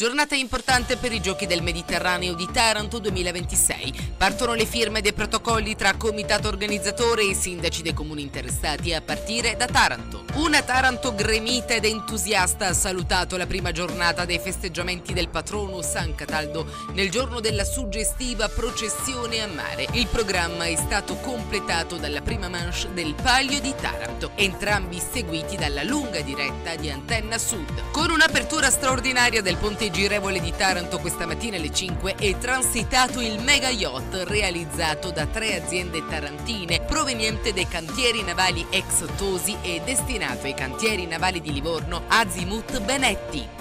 Giornata importante per i Giochi del Mediterraneo di Taranto 2026. Partono le firme dei protocolli tra comitato organizzatore e sindaci dei comuni interessati a partire da Taranto. Una Taranto gremita ed entusiasta ha salutato la prima giornata dei festeggiamenti del patrono San Cataldo nel giorno della suggestiva processione a mare. Il programma è stato completato dalla prima manche del Palio di Taranto, entrambi seguiti dalla lunga diretta di Antenna Sud. Con un'apertura straordinaria del ponte girevole di Taranto questa mattina alle 5 è transitato il mega yacht realizzato da tre aziende tarantine proveniente dai cantieri navali ex Tosi e destinato ai cantieri navali di Livorno Azimut Benetti.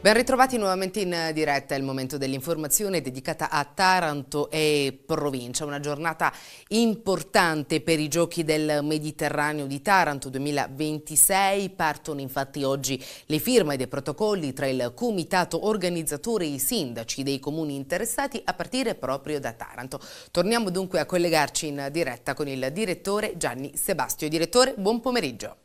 Ben ritrovati nuovamente in diretta, è il momento dell'informazione dedicata a Taranto e provincia, una giornata importante per i giochi del Mediterraneo di Taranto 2026, partono infatti oggi le firme dei protocolli tra il comitato organizzatore e i sindaci dei comuni interessati a partire proprio da Taranto. Torniamo dunque a collegarci in diretta con il direttore Gianni Sebastio. Direttore, buon pomeriggio.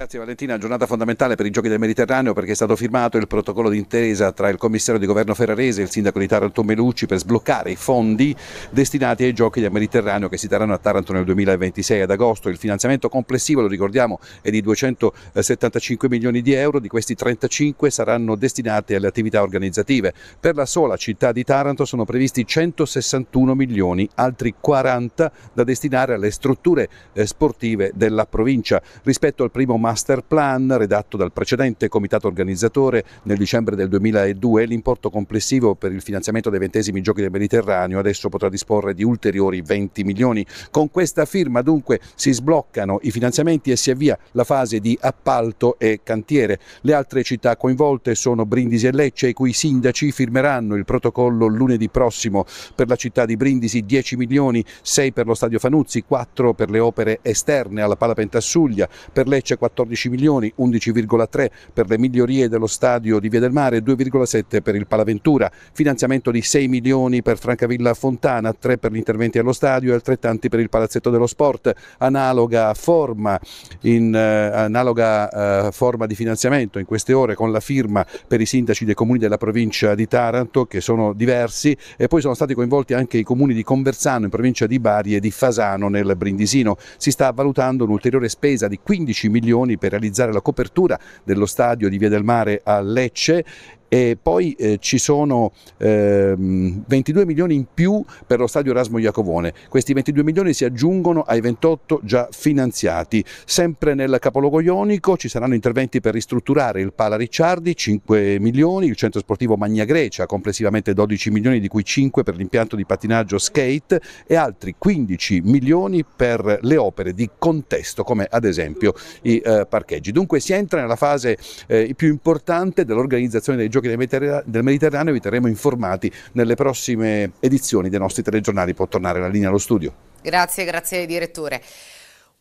Grazie Valentina, giornata fondamentale per i Giochi del Mediterraneo perché è stato firmato il protocollo d'intesa tra il commissario di governo Ferrarese e il sindaco di Taranto Melucci per sbloccare i fondi destinati ai Giochi del Mediterraneo che si daranno a Taranto nel 2026 ad agosto. Il finanziamento complessivo, lo ricordiamo, è di 275 milioni di euro, di questi 35 saranno destinati alle attività organizzative. Per la sola città di Taranto sono previsti 161 milioni, altri 40 da destinare alle strutture eh, sportive della provincia. Rispetto al primo marzo master plan redatto dal precedente comitato organizzatore nel dicembre del 2002 l'importo complessivo per il finanziamento dei ventesimi giochi del Mediterraneo adesso potrà disporre di ulteriori 20 milioni. Con questa firma dunque si sbloccano i finanziamenti e si avvia la fase di appalto e cantiere. Le altre città coinvolte sono Brindisi e Lecce i cui sindaci firmeranno il protocollo lunedì prossimo. Per la città di Brindisi 10 milioni, 6 per lo stadio Fanuzzi, 4 per le opere esterne alla Pala Pentasuglia, per Lecce 14 14 milioni, 11,3 per le migliorie dello stadio di Via del Mare, 2,7 per il Palaventura, finanziamento di 6 milioni per Francavilla Fontana, 3 per gli interventi allo stadio e altrettanti per il Palazzetto dello Sport, analoga forma, in, eh, analoga, eh, forma di finanziamento in queste ore con la firma per i sindaci dei comuni della provincia di Taranto che sono diversi e poi sono stati coinvolti anche i comuni di Conversano in provincia di Bari e di Fasano nel Brindisino. Si sta valutando un'ulteriore spesa di 15 milioni milioni per realizzare la copertura dello stadio di Via del Mare a Lecce e poi eh, ci sono eh, 22 milioni in più per lo stadio Erasmo Iacovone. Questi 22 milioni si aggiungono ai 28 già finanziati. Sempre nel capoluogo ionico ci saranno interventi per ristrutturare il Pala Ricciardi, 5 milioni, il centro sportivo Magna Grecia, complessivamente 12 milioni, di cui 5 per l'impianto di pattinaggio skate e altri 15 milioni per le opere di contesto come ad esempio i eh, parcheggi. Dunque si entra nella fase eh, più importante dell'organizzazione dei giochi Giochi del, Mediterra- del Mediterraneo, vi terremo informati nelle prossime edizioni dei nostri telegiornali. Può tornare la linea allo studio. Grazie, grazie direttore.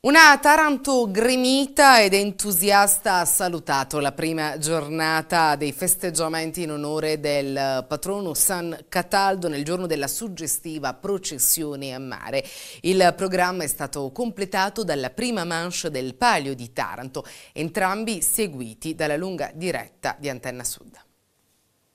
Una Taranto gremita ed entusiasta ha salutato la prima giornata dei festeggiamenti in onore del patrono San Cataldo nel giorno della suggestiva processione a mare. Il programma è stato completato dalla prima manche del Palio di Taranto, entrambi seguiti dalla lunga diretta di Antenna Sud.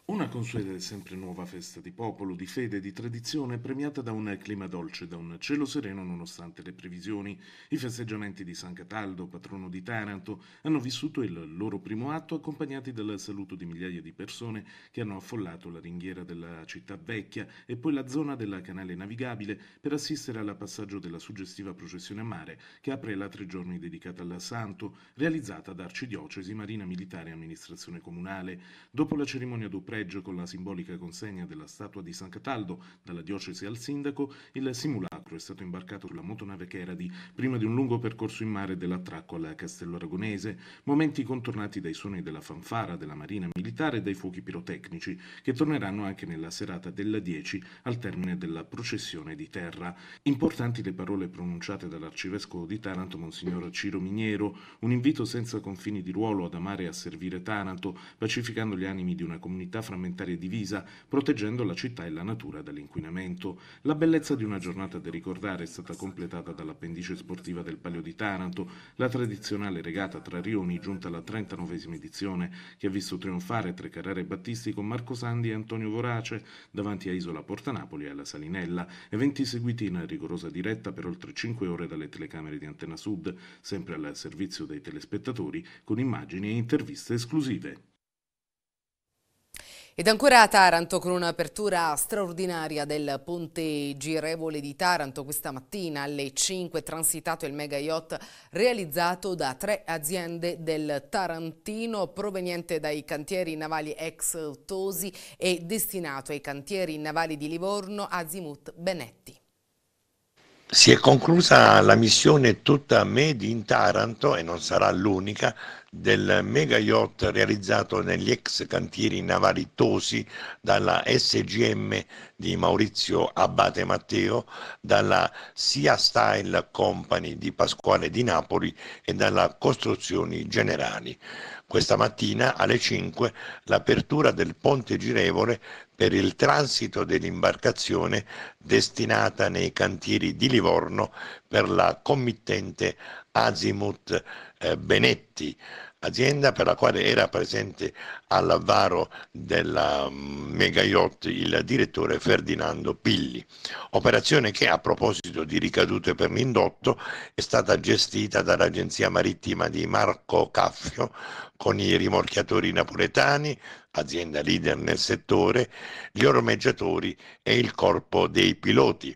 Una consueta e sempre nuova festa di popolo, di fede, e di tradizione, premiata da un clima dolce, da un cielo sereno nonostante le previsioni. I festeggiamenti di San Cataldo, patrono di Taranto, hanno vissuto il loro primo atto accompagnati dal saluto di migliaia di persone che hanno affollato la ringhiera della città vecchia e poi la zona della canale navigabile per assistere al passaggio della suggestiva processione a mare che apre la tre giorni dedicata al santo, realizzata da Arcidiocesi, Marina Militare e Amministrazione Comunale. Dopo la cerimonia d'opera pregio con la simbolica consegna della statua di San Cataldo dalla diocesi al sindaco, il simulacro è stato imbarcato sulla motonave Cheradi prima di un lungo percorso in mare dell'attracco alla Castello Aragonese, momenti contornati dai suoni della fanfara della Marina Militare e dai fuochi pirotecnici, che torneranno anche nella serata della 10 al termine della processione di terra. Importanti le parole pronunciate dall'arcivescovo di Taranto, Monsignor Ciro Miniero, un invito senza confini di ruolo ad amare e a servire Taranto, pacificando gli animi di una comunità frammentaria e divisa, proteggendo la città e la natura dall'inquinamento. La bellezza di una giornata da ricordare è stata completata dall'appendice sportiva del Palio di Taranto, la tradizionale regata tra rioni giunta alla 39esima edizione, che ha visto trionfare tre Carrere Battisti con Marco Sandi e Antonio Vorace davanti a Isola Porta Napoli e alla Salinella, eventi seguiti in rigorosa diretta per oltre 5 ore dalle telecamere di Antena Sud, sempre al servizio dei telespettatori con immagini e interviste esclusive. Ed ancora a Taranto con un'apertura straordinaria del ponte girevole di Taranto. Questa mattina alle 5 transitato il mega yacht realizzato da tre aziende del Tarantino proveniente dai cantieri navali ex Tosi e destinato ai cantieri navali di Livorno Azimut Benetti. Si è conclusa la missione tutta Made in Taranto e non sarà l'unica del mega yacht realizzato negli ex cantieri navali Tosi dalla SGM di Maurizio Abate Matteo, dalla Sia Style Company di Pasquale di Napoli e dalla Costruzioni Generali. Questa mattina alle 5 l'apertura del ponte girevole per il transito dell'imbarcazione destinata nei cantieri di Livorno per la committente Azimut eh, Benetti, azienda per la quale era presente all'avvaro della mm, mega yacht il direttore Ferdinando Pilli, operazione che a proposito di ricadute per l'indotto è stata gestita dall'agenzia marittima di Marco Caffio con i rimorchiatori napoletani, azienda leader nel settore, gli ormeggiatori e il corpo dei piloti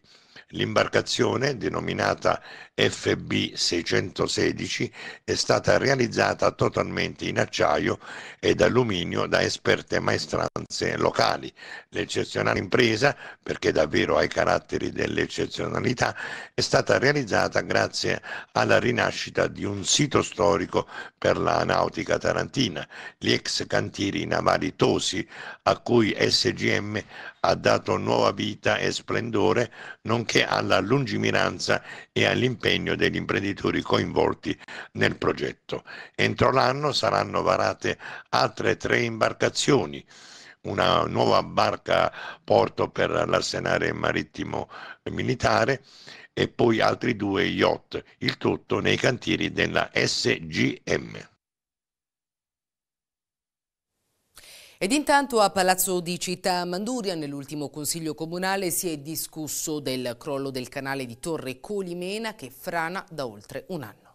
L'imbarcazione, denominata FB 616, è stata realizzata totalmente in acciaio ed alluminio da esperte maestranze locali. L'eccezionale impresa, perché davvero ha i caratteri dell'eccezionalità, è stata realizzata grazie alla rinascita di un sito storico per la nautica tarantina, gli ex cantieri navali Tosi, a cui SGM ha dato nuova vita e splendore, nonché alla lungimiranza e all'impegno degli imprenditori coinvolti nel progetto. Entro l'anno saranno varate altre tre imbarcazioni una nuova barca porto per l'arsenale marittimo militare e poi altri due yacht, il tutto nei cantieri della SGM. Ed intanto a Palazzo di Città Manduria, nell'ultimo consiglio comunale, si è discusso del crollo del canale di Torre Colimena che frana da oltre un anno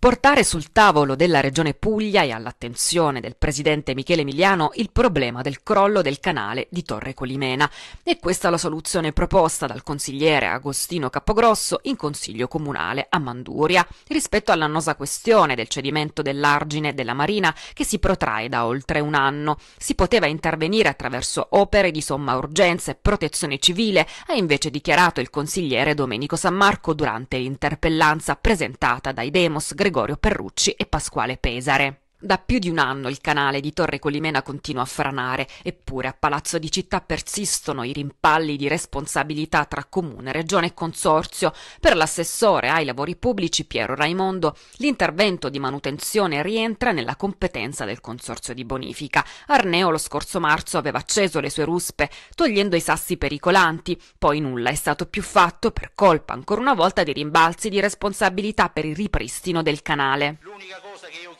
portare sul tavolo della Regione Puglia e all'attenzione del presidente Michele Emiliano il problema del crollo del canale di Torre Colimena. E questa è la soluzione proposta dal consigliere Agostino Capogrosso in consiglio comunale a Manduria rispetto all'annosa questione del cedimento dell'argine della marina che si protrae da oltre un anno. Si poteva intervenire attraverso opere di somma urgenza e protezione civile, ha invece dichiarato il consigliere Domenico San Marco durante l'interpellanza presentata dai Demos Gre Gregorio Perrucci e Pasquale Pesare. Da più di un anno il canale di Torre Colimena continua a franare, eppure a Palazzo di Città persistono i rimpalli di responsabilità tra comune, regione e consorzio. Per l'assessore ai lavori pubblici Piero Raimondo, l'intervento di manutenzione rientra nella competenza del consorzio di bonifica. Arneo lo scorso marzo aveva acceso le sue ruspe, togliendo i sassi pericolanti, poi nulla è stato più fatto per colpa ancora una volta dei rimbalzi di responsabilità per il ripristino del canale. L'unica cosa che io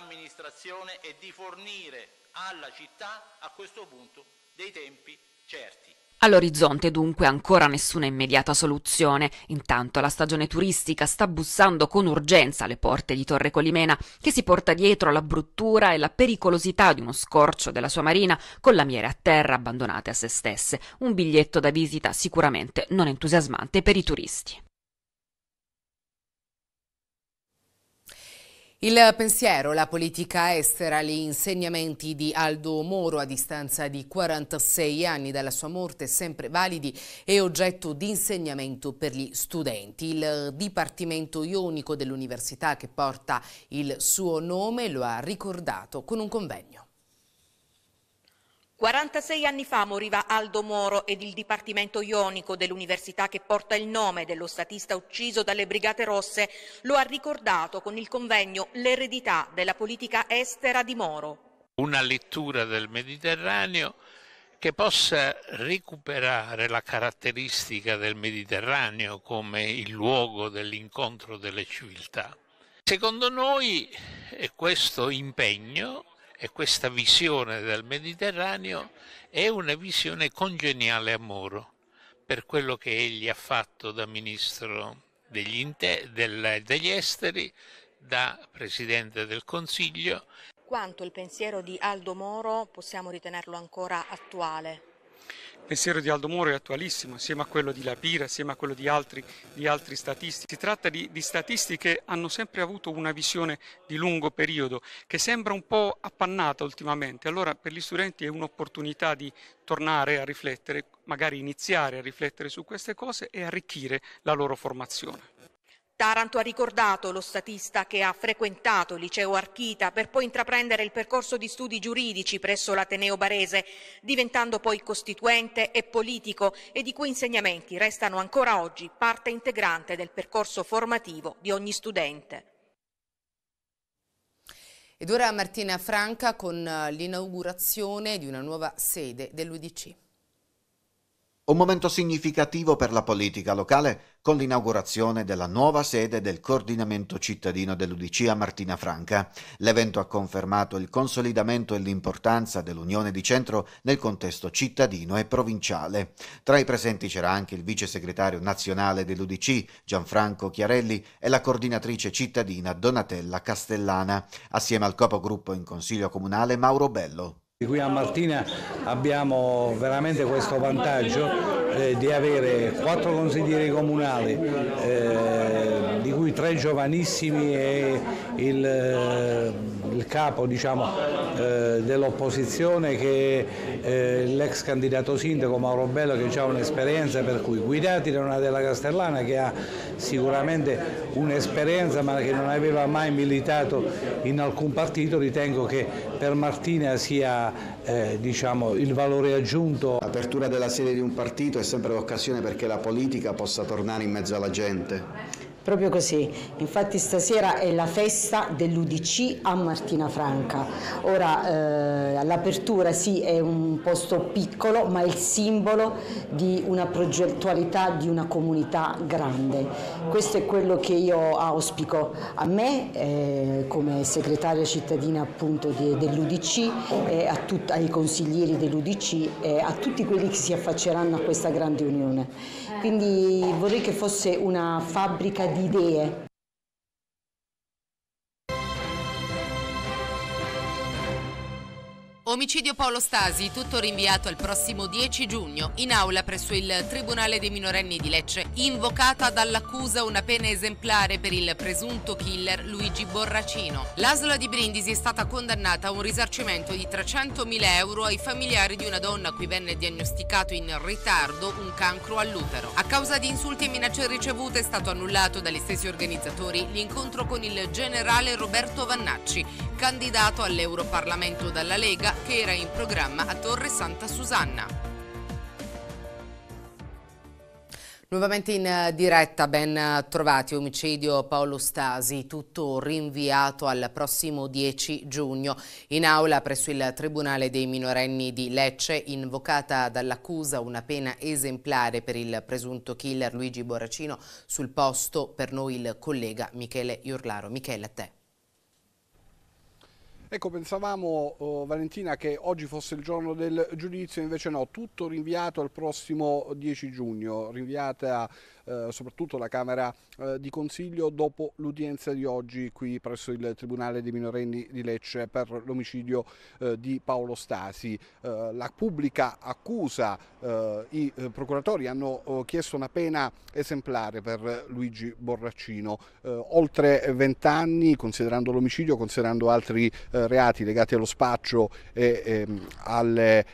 l'amministrazione e di fornire alla città a questo punto dei tempi certi. All'orizzonte dunque ancora nessuna immediata soluzione, intanto la stagione turistica sta bussando con urgenza alle porte di Torre Colimena, che si porta dietro la bruttura e la pericolosità di uno scorcio della sua marina con lamiere a terra abbandonate a se stesse, un biglietto da visita sicuramente non entusiasmante per i turisti. Il pensiero, la politica estera, gli insegnamenti di Aldo Moro a distanza di 46 anni dalla sua morte, sempre validi e oggetto di insegnamento per gli studenti. Il Dipartimento Ionico dell'Università che porta il suo nome lo ha ricordato con un convegno. 46 anni fa moriva Aldo Moro ed il Dipartimento Ionico dell'università che porta il nome dello statista ucciso dalle Brigate Rosse lo ha ricordato con il convegno L'eredità della politica estera di Moro. Una lettura del Mediterraneo che possa recuperare la caratteristica del Mediterraneo come il luogo dell'incontro delle civiltà. Secondo noi questo impegno e questa visione del Mediterraneo è una visione congeniale a Moro per quello che egli ha fatto da ministro degli, inter- del, degli esteri, da presidente del Consiglio. Quanto il pensiero di Aldo Moro possiamo ritenerlo ancora attuale? Il pensiero di Aldo Moro è attualissimo, assieme a quello di Lapira, assieme a quello di altri, di altri statisti. Si tratta di, di, statisti che hanno sempre avuto una visione di lungo periodo, che sembra un po' appannata ultimamente. Allora per gli studenti è un'opportunità di tornare a riflettere, magari iniziare a riflettere su queste cose e arricchire la loro formazione. Taranto ha ricordato lo statista che ha frequentato il liceo Archita per poi intraprendere il percorso di studi giuridici presso l'Ateneo Barese, diventando poi costituente e politico e di cui insegnamenti restano ancora oggi parte integrante del percorso formativo di ogni studente. Ed ora Martina Franca con eh, l'inaugurazione di una nuova sede dell'UDC. Un momento significativo per la politica locale con l'inaugurazione della nuova sede del coordinamento cittadino dell'Udc a Martina Franca. L'evento ha confermato il consolidamento e l'importanza dell'Unione di Centro nel contesto cittadino e provinciale. Tra i presenti c'era anche il vice segretario nazionale dell'Udc Gianfranco Chiarelli e la coordinatrice cittadina Donatella Castellana, assieme al capogruppo in Consiglio Comunale Mauro Bello. Qui a Martina abbiamo veramente questo vantaggio eh, di avere quattro consiglieri comunali, eh, di cui tre giovanissimi e il, eh, il capo diciamo, eh, dell'opposizione che eh, l'ex candidato sindaco Mauro Bello che ha un'esperienza per cui guidati da una della Castellana che ha sicuramente un'esperienza ma che non aveva mai militato in alcun partito ritengo che per Martina sia eh, diciamo, il valore aggiunto. L'apertura della sede di un partito è sempre l'occasione perché la politica possa tornare in mezzo alla gente. Proprio così, infatti stasera è la festa dell'UDC a Martina Franca. Ora eh, l'apertura sì è un posto piccolo ma è il simbolo di una progettualità di una comunità grande. Questo è quello che io auspico a me eh, come segretaria cittadina appunto dell'UDC, eh, ai consiglieri dell'UDC e a tutti quelli che si affacceranno a questa grande unione. Quindi vorrei che fosse una fabbrica di ideia Omicidio Paolo Stasi, tutto rinviato al prossimo 10 giugno in aula presso il Tribunale dei minorenni di Lecce, invocata dall'accusa una pena esemplare per il presunto killer Luigi Borracino. L'asola di Brindisi è stata condannata a un risarcimento di 300.000 euro ai familiari di una donna a cui venne diagnosticato in ritardo un cancro all'utero. A causa di insulti e minacce ricevute è stato annullato dagli stessi organizzatori l'incontro con il generale Roberto Vannacci, candidato all'Europarlamento dalla Lega che era in programma a Torre Santa Susanna. Nuovamente in eh, diretta, ben eh, trovati, omicidio Paolo Stasi, tutto rinviato al prossimo 10 giugno. In aula presso il Tribunale dei minorenni di Lecce, invocata dall'accusa una pena esemplare per il presunto killer Luigi Boracino, sul posto per noi il collega Michele Iurlaro. Michele, a te. Ecco, pensavamo oh, Valentina che oggi fosse il giorno del giudizio, invece no, tutto rinviato al prossimo 10 giugno, rinviata eh, soprattutto la Camera eh, di Consiglio dopo l'udienza di oggi qui presso il Tribunale dei minorenni di Lecce per l'omicidio eh, di Paolo Stasi. la pubblica accusa, i procuratori hanno chiesto una pena esemplare per Luigi Borraccino, oltre 20 anni, considerando l'omicidio, considerando altri reati legati allo spaccio e ehm, alle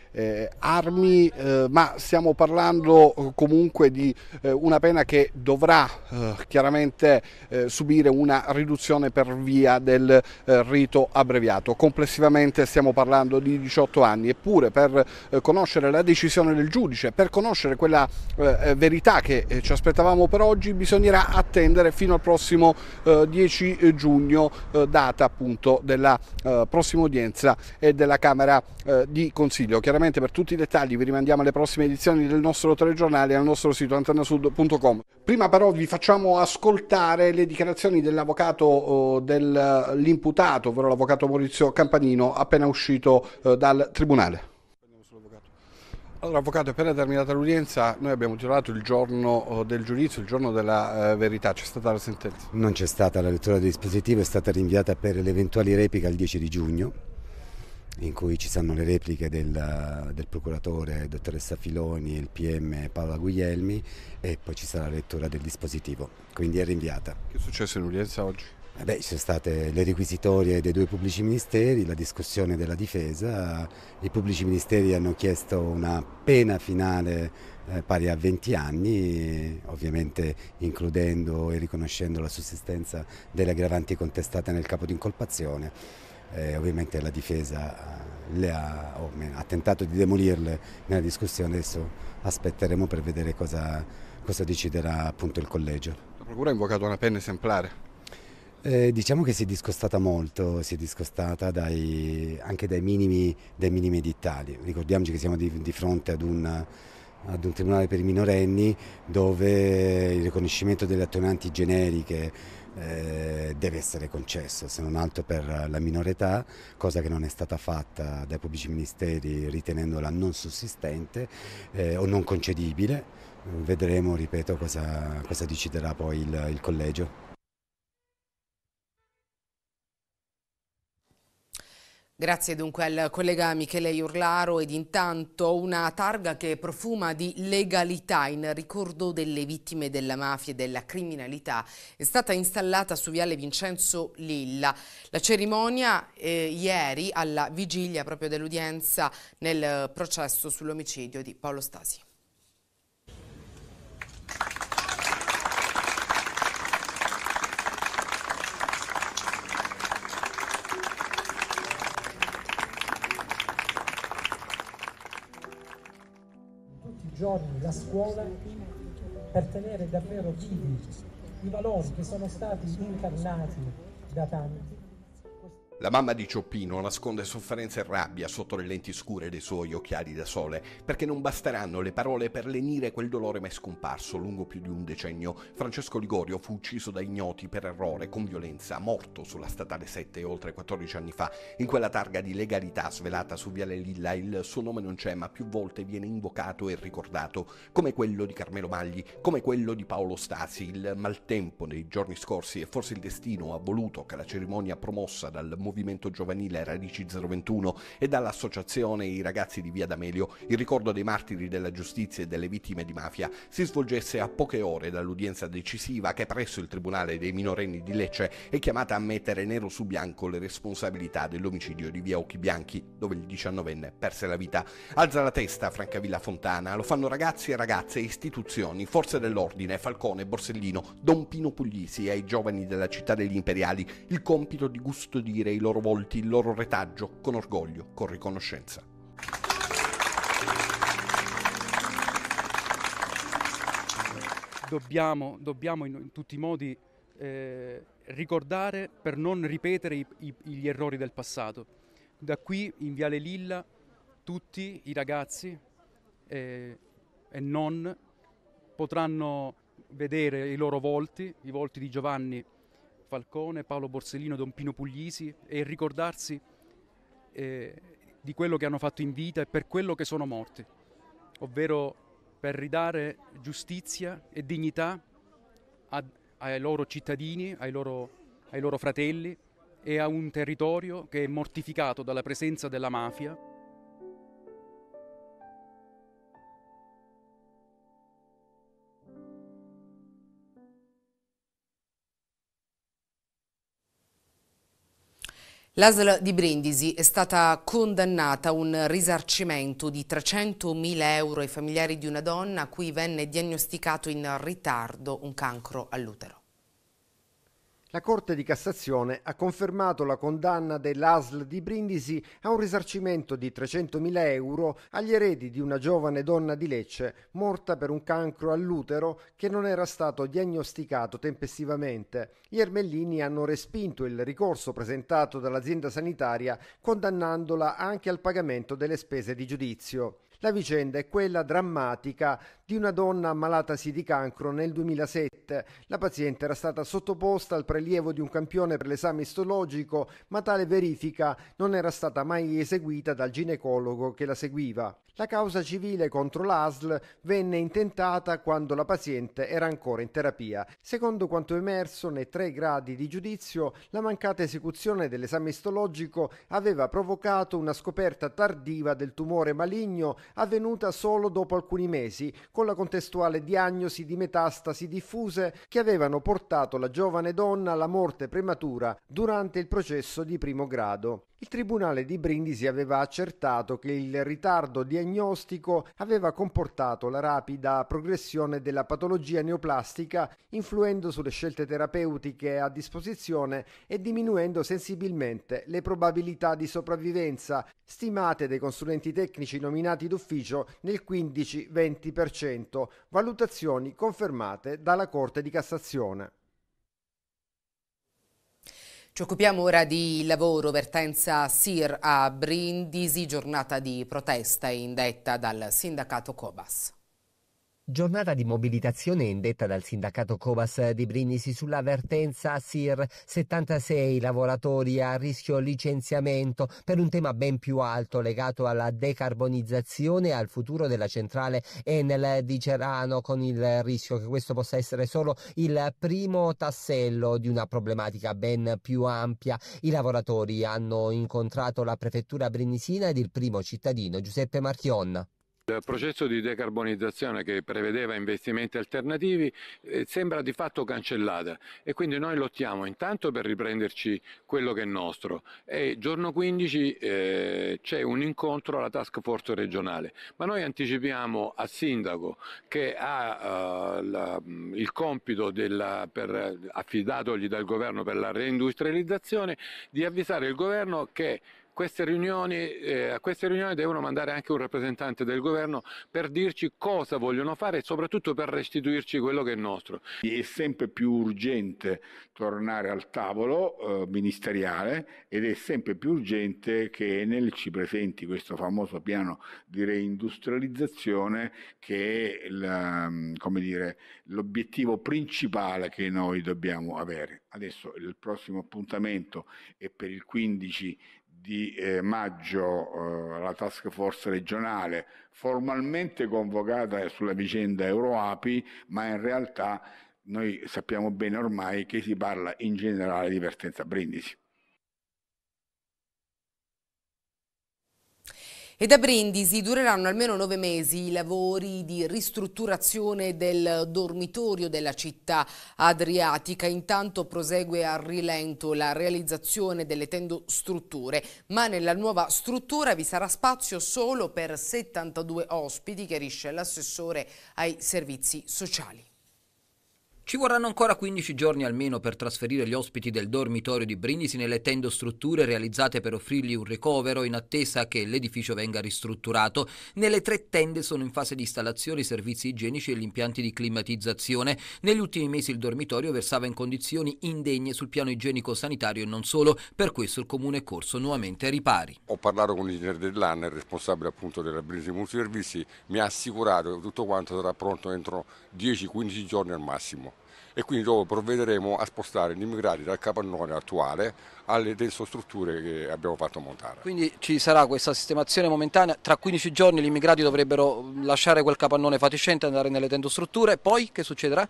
armi, ma stiamo parlando comunque di una pena settimana che dovrà eh, chiaramente eh, subire una riduzione per via del eh, rito abbreviato. Complessivamente stiamo parlando di 18 anni, eppure per eh, conoscere la decisione del giudice, per conoscere quella eh, verità che ci aspettavamo per oggi, bisognerà attendere fino al prossimo 10 giugno, data appunto della prossima udienza e della Camera di Consiglio. Chiaramente per tutti i dettagli vi rimandiamo alle prossime edizioni del nostro telegiornale e al nostro sito antenasud.com Rom. Prima però vi facciamo ascoltare le dichiarazioni dell'avvocato eh, dell'imputato, ovvero l'avvocato Maurizio Campanino, appena uscito eh, dal tribunale. Allora, Avvocato, appena terminata l'udienza, noi abbiamo titolato il giorno eh, del giudizio, il giorno della verità. C'è stata la sentenza? Non c'è stata la lettura del dispositivo, è stata rinviata per le eventuali repliche al 10 di giugno in cui ci saranno le repliche del, del, procuratore dottoressa Filoni e il PM Paola Guglielmi e poi ci sarà la lettura del dispositivo, quindi è rinviata. Che è successo in udienza oggi? Eh beh, ci sono state le requisitorie dei due pubblici ministeri, la discussione della difesa, i pubblici ministeri hanno chiesto una pena finale eh, pari a 20 anni, ovviamente includendo e riconoscendo la sussistenza delle aggravanti contestate nel capo di incolpazione eh, ovviamente la difesa eh, ha, oh, ha, tentato di demolirle nella discussione, adesso aspetteremo per vedere cosa, cosa deciderà appunto il collegio. La Procura ha invocato una penna esemplare. Eh, diciamo che si è discostata molto, si è discostata dai, anche dai minimi, dai minimi edittali. Ricordiamoci che siamo di, di fronte ad un, ad un tribunale per i minorenni dove il riconoscimento delle attenuanti generiche eh, deve essere concesso, se non altro per la minorità, cosa che non è stata fatta dai pubblici ministeri ritenendola non sussistente eh, o non concedibile. Vedremo, ripeto, cosa, cosa deciderà poi il, il collegio. Grazie dunque al collega Michele Iurlaro ed intanto una targa che profuma di legalità in ricordo delle vittime della mafia e della criminalità è stata installata su Viale Vincenzo Lilla. La cerimonia eh, ieri alla vigilia proprio dell'udienza nel processo sull'omicidio di Paolo Stasi. giorni la scuola per tenere davvero vivi i valori che sono stati incarnati da tanti la mamma di Cioppino nasconde sofferenza e rabbia sotto le lenti scure dei suoi occhiali da sole, perché non basteranno le parole per lenire quel dolore mai scomparso lungo più di un decennio. Francesco Ligorio fu ucciso da ignoti per errore, con violenza, morto sulla statale 7 oltre 14 anni fa. In quella targa di legalità svelata su Viale Lilla il suo nome non c'è, ma più volte viene invocato e ricordato, come quello di Carmelo Magli, come quello di Paolo Stasi. Il maltempo dei giorni scorsi e forse il destino ha voluto che la cerimonia promossa dal movimento movimento giovanile Radici 021 e dall'associazione I ragazzi di Via D'Amelio il ricordo dei martiri della giustizia e delle vittime di mafia si svolgesse a poche ore dall'udienza decisiva che presso il Tribunale dei minorenni di Lecce è chiamata a mettere nero su bianco le responsabilità dell'omicidio di Via Occhi Bianchi, dove il 19enne perse la vita. Alza la testa Francavilla Fontana, lo fanno ragazzi e ragazze, istituzioni, forze dell'ordine, Falcone, Borsellino, Don Pino Puglisi e ai giovani della città degli imperiali il compito di custodire i loro volti, il loro retaggio, con orgoglio, con riconoscenza. Dobbiamo, dobbiamo in, in tutti i modi eh, ricordare per non ripetere i, i, gli errori del passato. Da qui in Viale Lilla tutti i ragazzi eh, e non potranno vedere i loro volti, i volti di Giovanni Falcone, Paolo Borsellino, Don Pino Puglisi e ricordarsi eh, di quello che hanno fatto in vita e per quello che sono morti, ovvero per ridare giustizia e dignità a, ai loro cittadini, ai loro, ai loro fratelli e a un territorio che è mortificato dalla presenza della mafia. L'ASL di Brindisi è stata condannata a un risarcimento di 300.000 euro ai familiari di una donna a cui venne diagnosticato in ritardo un cancro all'utero. La Corte di Cassazione ha confermato la condanna dell'ASL di Brindisi a un risarcimento di 300.000 euro agli eredi di una giovane donna di Lecce morta per un cancro all'utero che non era stato diagnosticato tempestivamente. Gli ermellini hanno respinto il ricorso presentato dall'azienda sanitaria condannandola anche al pagamento delle spese di giudizio. La vicenda è quella drammatica di una donna ammalatasi di cancro nel 2007. La paziente era stata sottoposta al prelievo di un campione per l'esame istologico, ma tale verifica non era stata mai eseguita dal ginecologo che la seguiva. La causa civile contro l'ASL venne intentata quando la paziente era ancora in terapia. Secondo quanto emerso nei tre gradi di giudizio, la mancata esecuzione dell'esame istologico aveva provocato una scoperta tardiva del tumore maligno avvenuta solo dopo alcuni mesi, con la contestuale diagnosi di metastasi diffuse che avevano portato la giovane donna alla morte prematura durante il processo di primo grado. Il Tribunale di Brindisi aveva accertato che il ritardo diagnostico aveva comportato la rapida progressione della patologia neoplastica, influendo sulle scelte terapeutiche a disposizione e diminuendo sensibilmente le probabilità di sopravvivenza stimate dai consulenti tecnici nominati d'ufficio d'ufficio nel 15-20%, valutazioni confermate dalla Corte di Cassazione. Ci occupiamo ora di lavoro, vertenza SIR a Brindisi, giornata di protesta indetta dal sindacato Cobas. Giornata di mobilitazione indetta dal sindacato Cobas di Brindisi sull'avvertenza SIR 76 lavoratori a rischio licenziamento per un tema ben più alto legato alla decarbonizzazione e al futuro della centrale Enel di Cerano con il rischio che questo possa essere solo il primo tassello di una problematica ben più ampia. I lavoratori hanno incontrato la prefettura brindisina ed il primo cittadino Giuseppe Marchion processo di decarbonizzazione che prevedeva investimenti alternativi eh, sembra di fatto cancellata e quindi noi lottiamo intanto per riprenderci quello che è nostro e giorno 15 eh, c'è un incontro alla task force regionale, ma noi anticipiamo al sindaco che ha eh, la, il compito della, per, affidatogli dal governo per la reindustrializzazione di avvisare il governo che queste riunioni, eh, a queste riunioni devono mandare anche un rappresentante del governo per dirci cosa vogliono fare e soprattutto per restituirci quello che è nostro. È sempre più urgente tornare al tavolo eh, ministeriale ed è sempre più urgente che Enel ci presenti questo famoso piano di reindustrializzazione che è il, mm, dire, l'obiettivo principale che noi dobbiamo avere. Adesso il prossimo appuntamento è per il 15 di eh, maggio eh, la task force regionale formalmente convocata sulla vicenda Euroapi, ma in realtà noi sappiamo bene ormai che si parla in generale di vertenza Brindisi. E da Brindisi dureranno almeno nove mesi i lavori di ristrutturazione del dormitorio della città adriatica. Intanto prosegue a rilento la realizzazione delle tendostrutture, ma nella nuova struttura vi sarà spazio solo per 72 ospiti, chiarisce l'assessore ai servizi sociali. Ci vorranno ancora 15 giorni almeno per trasferire gli ospiti del dormitorio di Brindisi nelle tendo strutture realizzate per offrirgli un ricovero in attesa che l'edificio venga ristrutturato. Nelle tre tende sono in fase di installazione i servizi igienici e gli impianti di climatizzazione. Negli ultimi mesi il dormitorio versava in condizioni indegne sul piano igienico-sanitario e non solo, per questo il comune è corso nuovamente ai ripari. Ho parlato con l'ingegnere dell'ANA, il responsabile appunto della Brindisi Multiservizi, mi ha assicurato che tutto quanto sarà pronto entro 10-15 giorni al massimo e quindi dopo provvederemo a spostare gli immigrati dal capannone attuale alle densostrutture che abbiamo fatto montare. Quindi ci sarà questa sistemazione momentanea, tra 15 giorni gli immigrati dovrebbero lasciare quel capannone fatiscente e andare nelle tendostrutture, poi che succederà?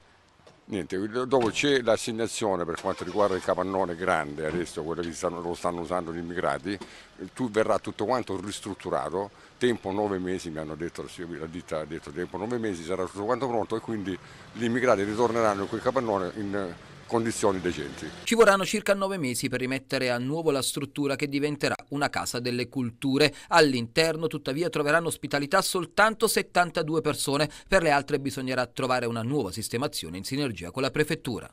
Niente, dopo c'è l'assegnazione per quanto riguarda il capannone grande, adesso quello che stanno, lo stanno usando gli immigrati, tu verrà tutto quanto ristrutturato, tempo nove mesi, mi hanno detto, la ditta ha detto tempo nove mesi, sarà tutto quanto pronto e quindi gli immigrati ritorneranno in quel capannone in condizioni decenti. Ci vorranno circa nove mesi per rimettere a nuovo la struttura che diventerà una casa delle culture. All'interno tuttavia troveranno ospitalità soltanto 72 persone, per le altre bisognerà trovare una nuova sistemazione in sinergia con la prefettura.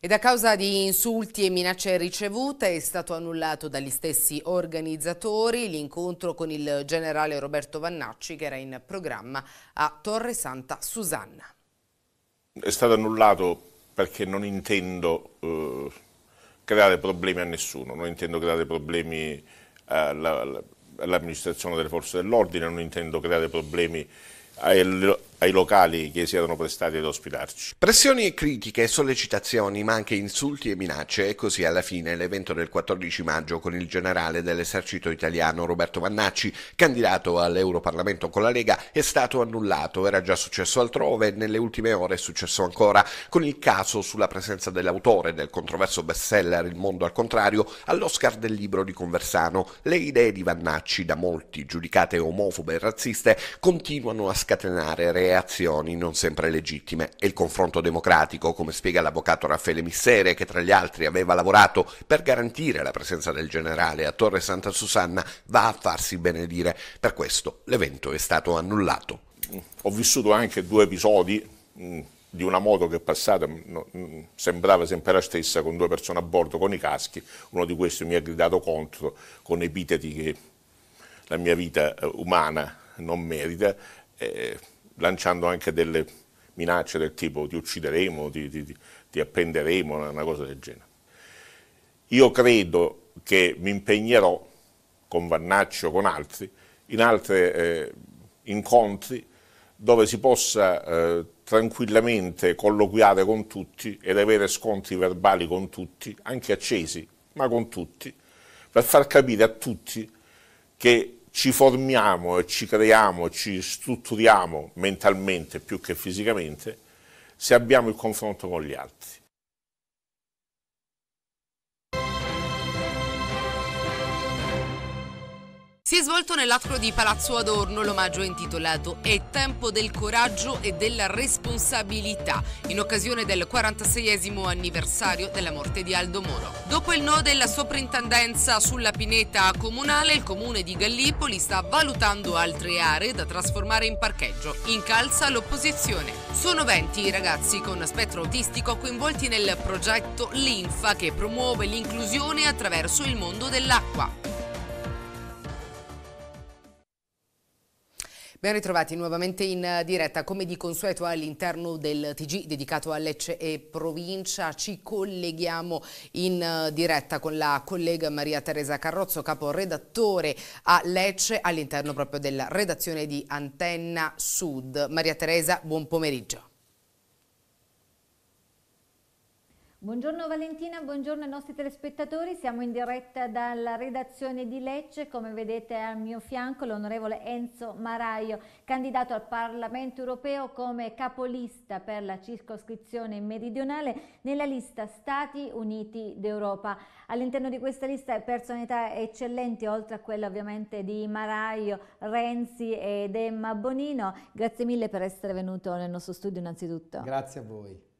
Ed a causa di insulti e minacce ricevute è stato annullato dagli stessi organizzatori l'incontro con il generale Roberto Vannacci che era in programma a Torre Santa Susanna è stato annullato perché non intendo eh, creare problemi a nessuno, non intendo creare problemi eh, all'amministrazione delle forze dell'ordine, non intendo creare problemi al, ai locali che si erano prestati ad ospitarci. Pressioni e critiche, sollecitazioni, ma anche insulti e minacce, e così alla fine l'evento del 14 maggio con il generale dell'esercito italiano Roberto Vannacci, candidato all'Europarlamento con la Lega, è stato annullato. Era già successo altrove e nelle ultime ore è successo ancora con il caso sulla presenza dell'autore del controverso bestseller Il mondo al contrario all'Oscar del libro di Conversano. Le idee di Vannacci, da molti giudicate omofobe e razziste, continuano a scatenare reazioni e azioni non sempre legittime e il confronto democratico, come spiega l'avvocato Raffaele Missere, che tra gli altri aveva lavorato per garantire la presenza del generale a Torre Santa Susanna, va a farsi benedire. Per questo l'evento è stato annullato. Ho vissuto anche due episodi mm, di una moto che è passata, mm, mm, sembrava sempre la stessa, con due persone a bordo con i caschi, uno di questi mi ha gridato contro con epiteti che la mia vita eh, umana non merita. Eh, lanciando anche delle minacce del tipo ti uccideremo, ti, ti, ti appenderemo, una cosa del genere. Io credo che mi impegnerò, con Vannaccio o con altri, in altri eh, incontri dove si possa eh, tranquillamente colloquiare con tutti ed avere scontri verbali con tutti, anche accesi, ma con tutti, per far capire a tutti che ci formiamo e ci creiamo, ci strutturiamo mentalmente più che fisicamente se abbiamo il confronto con gli altri. Si è svolto nell'atrio di Palazzo Adorno l'omaggio intitolato È tempo del coraggio e della responsabilità in occasione del 46 anniversario della morte di Aldo Moro. Dopo il no della soprintendenza sulla pineta comunale, il comune di Gallipoli sta valutando altre aree da trasformare in parcheggio. Incalza l'opposizione. Sono 20 i ragazzi con spettro autistico coinvolti nel progetto Linfa che promuove l'inclusione attraverso il mondo dell'acqua. Ben ritrovati nuovamente in eh, diretta, come di consueto all'interno del TG dedicato a Lecce e provincia. Ci colleghiamo in eh, diretta con la collega Maria Teresa Carrozzo, caporedattore a Lecce all'interno proprio della redazione di Antenna Sud. Maria Teresa, buon pomeriggio. Buongiorno Valentina, buongiorno ai nostri telespettatori, siamo in diretta dalla redazione di Lecce, come vedete al mio fianco l'onorevole Enzo Maraio, candidato al Parlamento europeo come capolista per la circoscrizione meridionale nella lista Stati Uniti d'Europa. All'interno di questa lista personalità eccellenti, oltre a quella ovviamente di Maraio, Renzi ed Emma Bonino. Grazie mille per essere venuto nel nostro studio innanzitutto. Grazie a voi.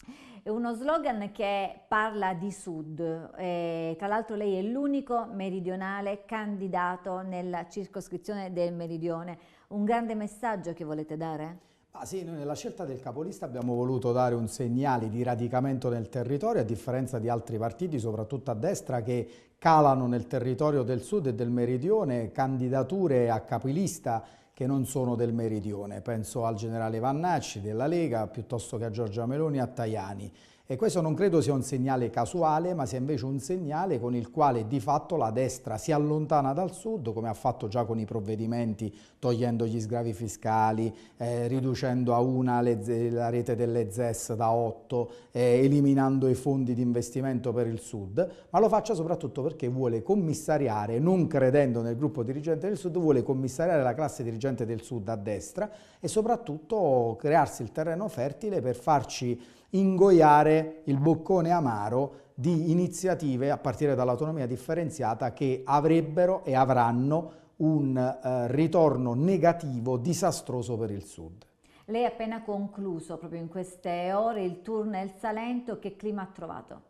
È uno slogan che parla di sud, eh, tra l'altro lei è l'unico meridionale candidato nella circoscrizione del meridione. Un grande messaggio che volete dare? Ah sì, noi nella scelta del capolista abbiamo voluto dare un segnale di radicamento nel territorio, a differenza di altri partiti, soprattutto a destra, che calano nel territorio del sud e del meridione candidature a capolista che non sono del meridione. Penso al generale Vannacci della Lega, piuttosto che a Giorgia Meloni, e a Tajani. E questo non credo sia un segnale casuale, ma sia invece un segnale con il quale di fatto la destra si allontana dal sud, come ha fatto già con i provvedimenti, togliendo gli sgravi fiscali, eh, riducendo a una le, la rete delle ZES da 8, eh, eliminando i fondi di investimento per il sud, ma lo faccia soprattutto perché vuole commissariare, non credendo nel gruppo dirigente del sud, vuole commissariare la classe dirigente del sud a destra e soprattutto crearsi il terreno fertile per farci ingoiare il boccone amaro di iniziative a partire dall'autonomia differenziata che avrebbero e avranno un eh, ritorno negativo disastroso per il Sud. Lei ha appena concluso proprio in queste ore il tour nel Salento, che clima ha trovato?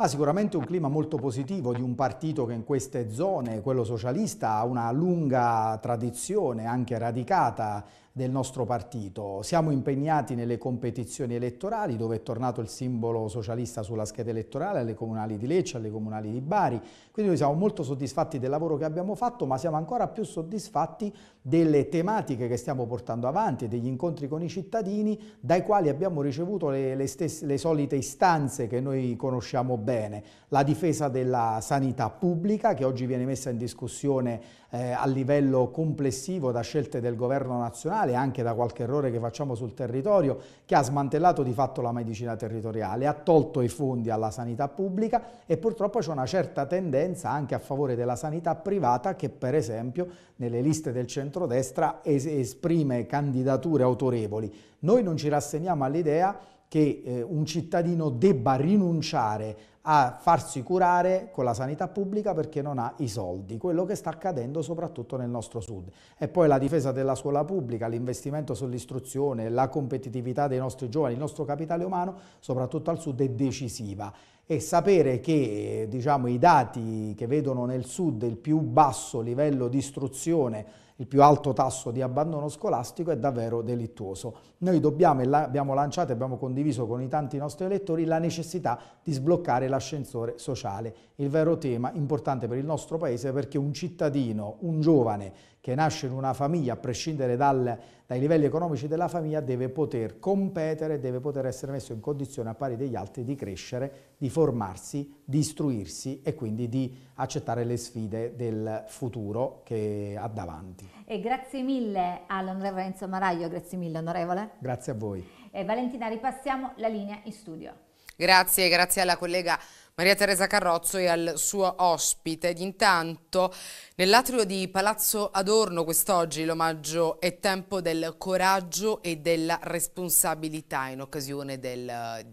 Ha sicuramente un clima molto positivo di un partito che in queste zone, quello socialista, ha una lunga tradizione anche radicata del nostro partito. Siamo impegnati nelle competizioni elettorali dove è tornato il simbolo socialista sulla scheda elettorale alle comunali di Lecce, alle comunali di Bari. Quindi noi siamo molto soddisfatti del lavoro che abbiamo fatto ma siamo ancora più soddisfatti delle tematiche che stiamo portando avanti, degli incontri con i cittadini dai quali abbiamo ricevuto le, le, stesse, le solite istanze che noi conosciamo bene. La difesa della sanità pubblica che oggi viene messa in discussione eh, a livello complessivo da scelte del governo nazionale territoriale, anche da qualche errore che facciamo sul territorio, che ha smantellato di fatto la medicina territoriale, ha tolto i fondi alla sanità pubblica e purtroppo c'è una certa tendenza anche a favore della sanità privata che per esempio nelle liste del centrodestra es esprime candidature autorevoli. Noi non ci rassegniamo all'idea che eh, un cittadino debba rinunciare a farsi curare con la sanità pubblica perché non ha i soldi, quello che sta accadendo soprattutto nel nostro sud. E poi la difesa della scuola pubblica, l'investimento sull'istruzione, la competitività dei nostri giovani, il nostro capitale umano, soprattutto al sud, è decisiva. E sapere che diciamo, i dati che vedono nel sud il più basso livello di istruzione il più alto tasso di abbandono scolastico è davvero delittuoso. Noi dobbiamo, abbiamo lanciato e abbiamo condiviso con i tanti nostri elettori la necessità di sbloccare l'ascensore sociale, il vero tema importante per il nostro Paese perché un cittadino, un giovane che nasce in una famiglia, a prescindere dal, dai livelli economici della famiglia, deve poter competere, deve poter essere messo in condizione a pari degli altri di crescere, di formarsi, di istruirsi e quindi di accettare le sfide del futuro che ha davanti. E grazie mille all'onorevole Enzo Maraglio, grazie mille onorevole. Grazie a voi. E Valentina, ripassiamo la linea in studio. Grazie, grazie alla collega Maria Teresa Carrozzo e al suo ospite. Ed Intanto, nell'atrio di Palazzo Adorno quest'oggi l'omaggio è tempo del coraggio e della responsabilità in occasione del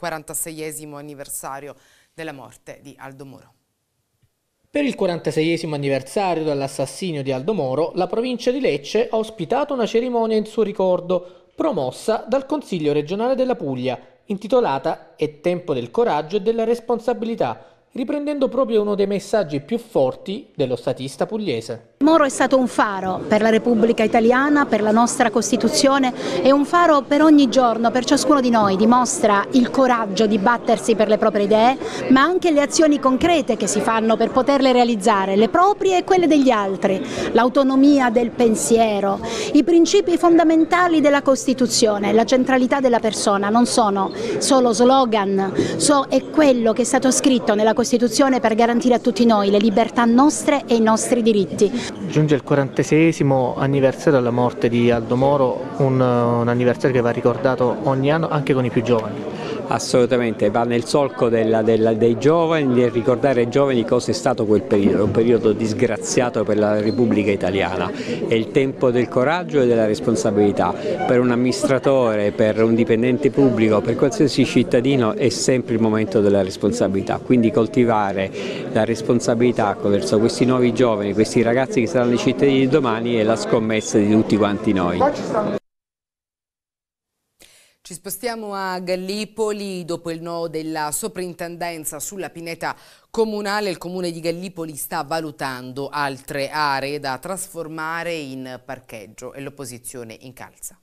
46esimo anniversario della morte di Aldo Moro. Per il 46 anniversario dell'assassinio di Aldo Moro, la provincia di Lecce ha ospitato una cerimonia in suo ricordo, promossa dal Consiglio regionale della Puglia, intitolata È tempo del coraggio e della responsabilità, riprendendo proprio uno dei messaggi più forti dello statista pugliese. Moro è stato un faro per la Repubblica Italiana, per la nostra Costituzione e un faro per ogni giorno, per ciascuno di noi, dimostra il coraggio di battersi per le proprie idee, ma anche le azioni concrete che si fanno per poterle realizzare, le proprie e quelle degli altri, l'autonomia del pensiero, i principi fondamentali della Costituzione, la centralità della persona non sono solo slogan, so, è quello che è stato scritto nella Costituzione Costituzione per garantire a tutti noi le libertà nostre e i nostri diritti. Giunge il 46 anniversario della morte di Aldo Moro, un, eh, un anniversario che va ricordato ogni anno anche con i più giovani. Assolutamente, va nel solco della, della, dei giovani, nel ricordare ai giovani cosa è stato quel periodo, un periodo disgraziato per la Repubblica Italiana. È il tempo del coraggio e della responsabilità. Per un amministratore, per un dipendente pubblico, per qualsiasi cittadino è sempre il momento della responsabilità. Quindi coltivare la responsabilità verso questi nuovi giovani, questi ragazzi che saranno i cittadini di domani è la scommessa di tutti quanti noi. Ci spostiamo a Gallipoli dopo il no della soprintendenza sulla pineta comunale. Il comune di Gallipoli sta valutando altre aree da trasformare in parcheggio e l'opposizione incalza.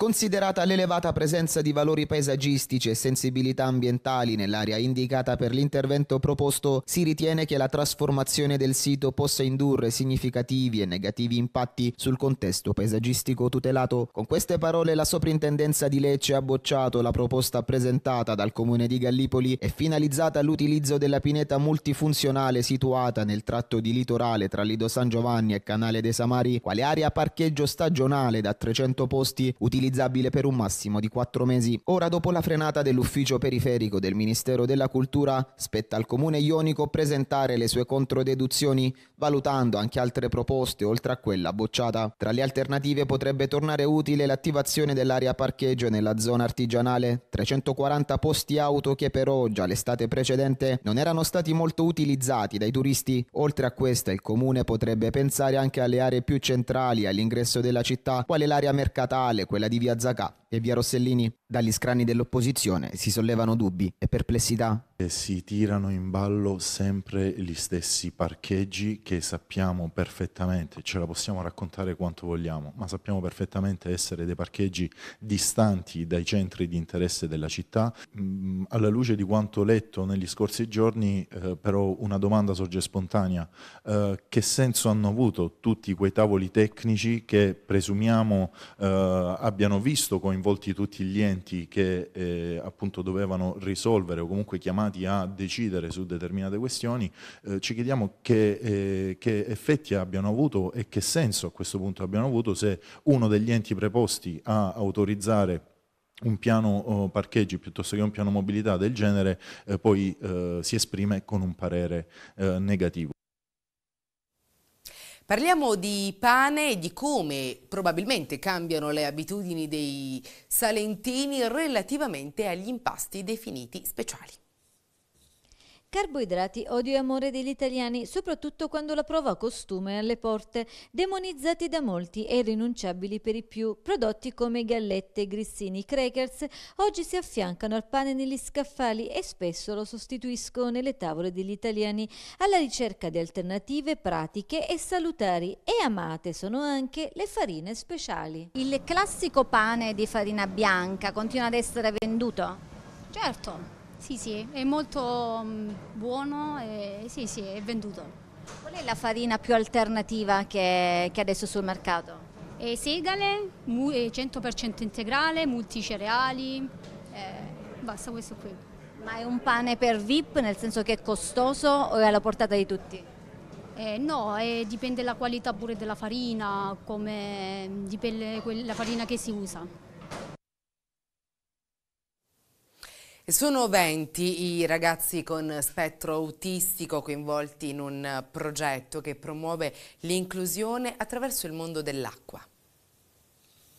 Considerata l'elevata presenza di valori paesaggistici e sensibilità ambientali nell'area indicata per l'intervento proposto, si ritiene che la trasformazione del sito possa indurre significativi e negativi impatti sul contesto paesaggistico tutelato. Con queste parole la soprintendenza di Lecce ha bocciato la proposta presentata dal comune di Gallipoli e finalizzata all'utilizzo della pineta multifunzionale situata nel tratto di litorale tra Lido San Giovanni e Canale dei Samari, quale area parcheggio stagionale da 300 posti utilizzata utilizzabile per un massimo di quattro mesi. Ora, dopo la frenata dell'ufficio periferico del Ministero della Cultura, spetta al Comune Ionico presentare le sue controdeduzioni, valutando anche altre proposte oltre a quella bocciata. Tra le alternative potrebbe tornare utile l'attivazione dell'area parcheggio nella zona artigianale, 340 posti auto che però già l'estate precedente non erano stati molto utilizzati dai turisti. Oltre a questa, il Comune potrebbe pensare anche alle aree più centrali all'ingresso della città, quale l'area mercatale, quella di di via Zacà e via Rossellini dagli scrani dell'opposizione si sollevano dubbi e perplessità. Si tirano in ballo sempre gli stessi parcheggi che sappiamo perfettamente, ce la possiamo raccontare quanto vogliamo, ma sappiamo perfettamente essere dei parcheggi distanti dai centri di interesse della città. Mm, alla luce di quanto letto negli scorsi giorni, eh, però una domanda sorge spontanea. Eh, che senso hanno avuto tutti quei tavoli tecnici che presumiamo eh, abbiano visto coinvolti tutti gli enti? enti che eh, appunto dovevano risolvere o comunque chiamati a decidere su determinate questioni, eh, ci chiediamo che, eh, che, effetti abbiano avuto e che senso a questo punto abbiano avuto se uno degli enti preposti a autorizzare un piano oh, parcheggi piuttosto che un piano mobilità del genere eh, poi eh, si esprime con un parere negativo. Parliamo di pane e di come probabilmente cambiano le abitudini dei salentini relativamente agli impasti definiti speciali. Carboidrati, odio e amore degli italiani, soprattutto quando la prova costume è alle porte, demonizzati da molti e irrinunciabili per i più. Prodotti come gallette, grissini, crackers, oggi si affiancano al pane negli scaffali e spesso lo sostituiscono nelle tavole degli italiani, alla ricerca di alternative pratiche e salutari. E amate sono anche le farine speciali. Il classico pane di farina bianca continua ad essere venduto? Certo, sì, sì, è molto mm, buono e sì, sì, è venduto. Qual è la farina più alternativa che, che adesso sul mercato? E segale, 100% integrale, multicereali, eh, basta questo qui. Ma è un pane per VIP nel senso che è costoso o è alla portata di tutti? Eh, no, eh, dipende dalla qualità pure della farina, come mm, dipende la farina che si usa. Sono 20 i ragazzi con spettro autistico coinvolti in un progetto che promuove l'inclusione attraverso il mondo dell'acqua.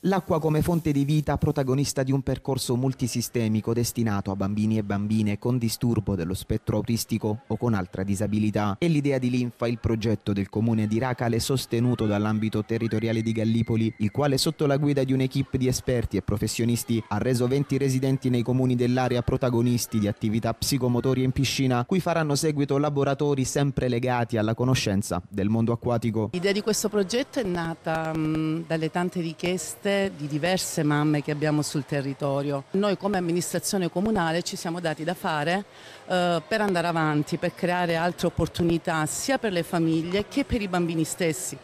L'acqua come fonte di vita, protagonista di un percorso multisistemico destinato a bambini e bambine con disturbo dello spettro autistico o con altra disabilità, è l'idea di Linfa, il progetto del comune di Racale sostenuto dall'ambito territoriale di Gallipoli, il quale sotto la guida di un'equipe di esperti e professionisti ha reso 20 residenti nei comuni dell'area protagonisti di attività psicomotorie in piscina, cui faranno seguito laboratori sempre legati alla conoscenza del mondo acquatico. L'idea di questo progetto è nata mh, dalle tante richieste richieste di diverse mamme che abbiamo sul territorio. Noi come amministrazione comunale ci siamo dati da fare eh, per andare avanti, per creare altre opportunità sia per le famiglie che per i bambini stessi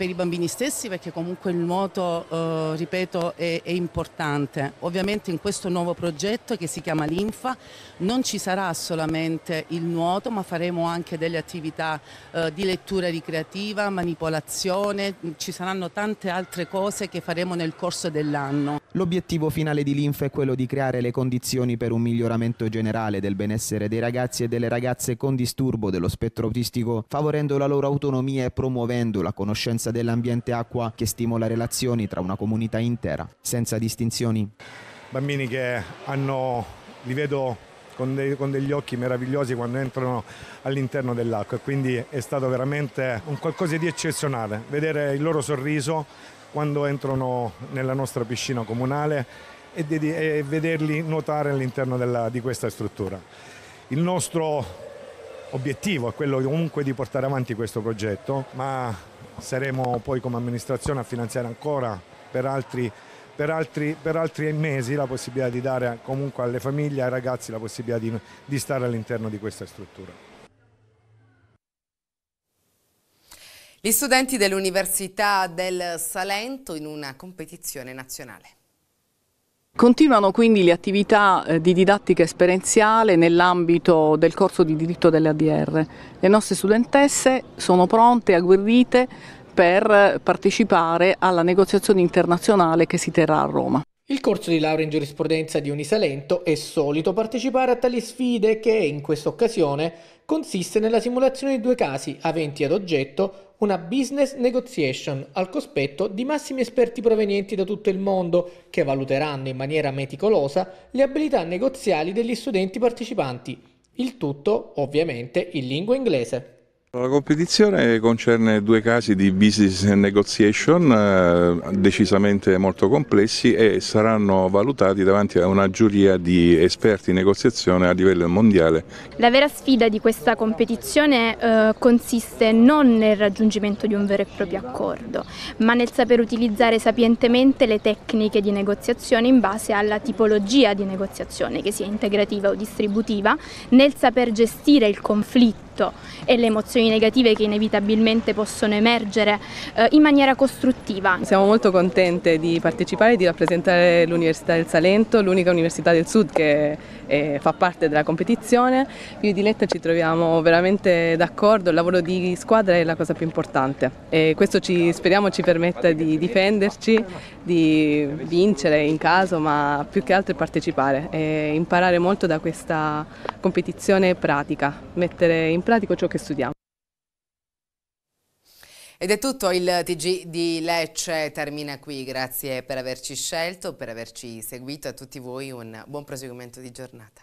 per i bambini stessi perché comunque il nuoto, eh, ripeto, è, è, importante. Ovviamente in questo nuovo progetto che si chiama Linfa non ci sarà solamente il nuoto ma faremo anche delle attività eh, di lettura ricreativa, manipolazione, ci saranno tante altre cose che faremo nel corso dell'anno. L'obiettivo finale di Linfa è quello di creare le condizioni per un miglioramento generale del benessere dei ragazzi e delle ragazze con disturbo dello spettro autistico, favorendo la loro autonomia e promuovendo la conoscenza vigilanza dell'ambiente acqua che stimola relazioni tra una comunità intera, senza distinzioni. Bambini che hanno, li vedo con, dei, con, degli occhi meravigliosi quando entrano all'interno dell'acqua quindi è stato veramente un qualcosa di eccezionale vedere il loro sorriso quando entrano nella nostra piscina comunale e, di, e vederli nuotare all'interno della, di questa struttura. Il nostro obiettivo è quello comunque di portare avanti questo progetto, ma saremo poi come amministrazione a finanziare ancora per altri, per altri, per altri mesi la possibilità di dare comunque alle famiglie, ai ragazzi la possibilità di, di stare all'interno di questa struttura. Gli studenti dell'Università del Salento in una competizione nazionale. Continuano quindi le attività eh, di didattica esperienziale nell'ambito del corso di diritto dell'ADR. Le nostre studentesse sono pronte, agguerrite per partecipare alla negoziazione internazionale che si terrà a Roma. Il corso di laurea in giurisprudenza di Unisalento è solito partecipare a tali sfide che in questa occasione consiste nella simulazione di due casi aventi ad oggetto una business negotiation al cospetto di massimi esperti provenienti da tutto il mondo che valuteranno in maniera meticolosa le abilità negoziali degli studenti partecipanti, il tutto ovviamente in lingua inglese. La competizione concerne due casi di business negotiation eh, decisamente molto complessi e saranno valutati davanti a una giuria di esperti in negoziazione a livello mondiale. La vera sfida di questa competizione eh, consiste non nel raggiungimento di un vero e proprio accordo, ma nel saper utilizzare sapientemente le tecniche di negoziazione in base alla tipologia di negoziazione, che sia integrativa o distributiva, nel saper gestire il conflitto conflitto e le emozioni negative che inevitabilmente possono emergere eh, in maniera costruttiva. Siamo molto contente di partecipare e di rappresentare l'Università del Salento, l'unica università del Sud che eh, fa parte della competizione. Io e Diletta ci troviamo veramente d'accordo, il lavoro di squadra è la cosa più importante e questo ci, speriamo ci permetta di difenderci, di vincere in caso, ma più che altro partecipare e imparare molto da questa competizione pratica, mettere in in pratico ciò che studiamo. Ed è tutto il TG di Lecce, termina qui, grazie per averci scelto, per averci seguito, a tutti voi un buon proseguimento di giornata.